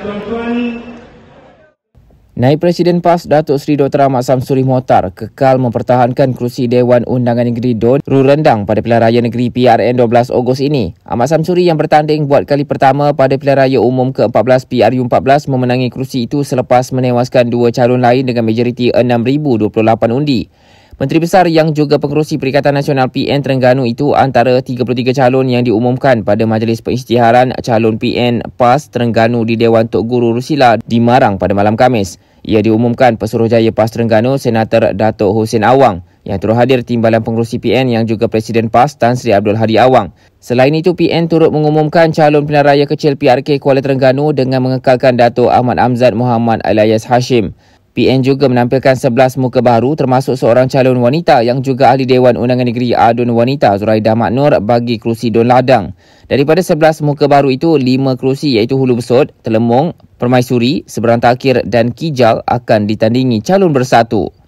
tuan-tuan. Naib Presiden PAS Datuk Seri Dr. Ahmad Samsuri Motar kekal mempertahankan kerusi Dewan Undangan Negeri Don Ru Rendang pada Pilihan Raya Negeri PRN 12 Ogos ini. Ahmad Samsuri yang bertanding buat kali pertama pada Pilihan Raya Umum ke-14 PRU14 memenangi kerusi itu selepas menewaskan dua calon lain dengan majoriti 6,028 undi. Menteri Besar yang juga pengerusi Perikatan Nasional PN Terengganu itu antara 33 calon yang diumumkan pada Majlis Pengisytiharan Calon PN PAS Terengganu di Dewan Tok Guru Rusila di Marang pada malam Kamis. Ia diumumkan Pesuruhjaya PAS Terengganu Senator Datuk Hussein Awang yang turut hadir timbalan pengerusi PN yang juga Presiden PAS Tan Sri Abdul Hadi Awang. Selain itu, PN turut mengumumkan calon pilihan kecil PRK Kuala Terengganu dengan mengekalkan Dato' Ahmad Amzad Muhammad Alayas Hashim. PN juga menampilkan 11 muka baru termasuk seorang calon wanita yang juga ahli Dewan Undangan Negeri Adun Wanita Zuraidah Maknur bagi kerusi Don Ladang. Daripada 11 muka baru itu, 5 kerusi iaitu Hulu Besut, Telemong, Permaisuri, Seberang Takir dan Kijal akan ditandingi calon bersatu.